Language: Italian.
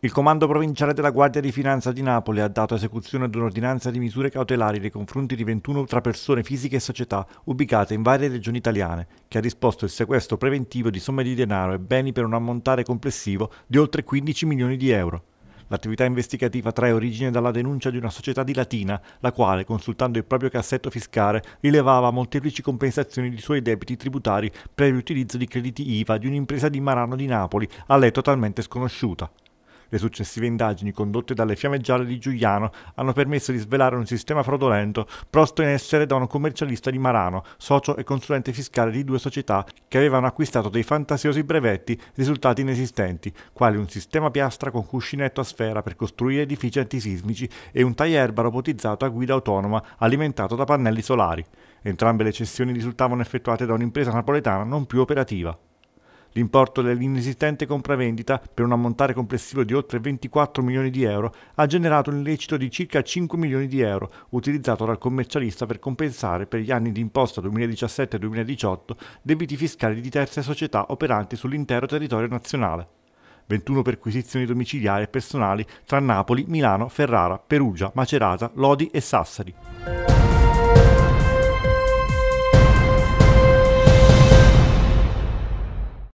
Il Comando Provinciale della Guardia di Finanza di Napoli ha dato esecuzione ad un'ordinanza di misure cautelari nei confronti di 21 tra persone fisiche e società ubicate in varie regioni italiane, che ha disposto il sequestro preventivo di somme di denaro e beni per un ammontare complessivo di oltre 15 milioni di euro. L'attività investigativa trae origine dalla denuncia di una società di Latina, la quale, consultando il proprio cassetto fiscale, rilevava molteplici compensazioni di suoi debiti tributari per l'utilizzo di crediti IVA di un'impresa di Marano di Napoli, a lei totalmente sconosciuta. Le successive indagini condotte dalle Fiamme Gialle di Giuliano hanno permesso di svelare un sistema fraudolento prosto in essere da un commercialista di Marano, socio e consulente fiscale di due società che avevano acquistato dei fantasiosi brevetti risultati inesistenti, quali un sistema piastra con cuscinetto a sfera per costruire edifici antisismici e un taglierba robotizzato a guida autonoma alimentato da pannelli solari. Entrambe le cessioni risultavano effettuate da un'impresa napoletana non più operativa. L'importo dell'inesistente compravendita, per un ammontare complessivo di oltre 24 milioni di euro, ha generato un illecito di circa 5 milioni di euro, utilizzato dal commercialista per compensare per gli anni di imposta 2017-2018 debiti fiscali di terze società operanti sull'intero territorio nazionale. 21 perquisizioni domiciliari e personali tra Napoli, Milano, Ferrara, Perugia, Macerata, Lodi e Sassari.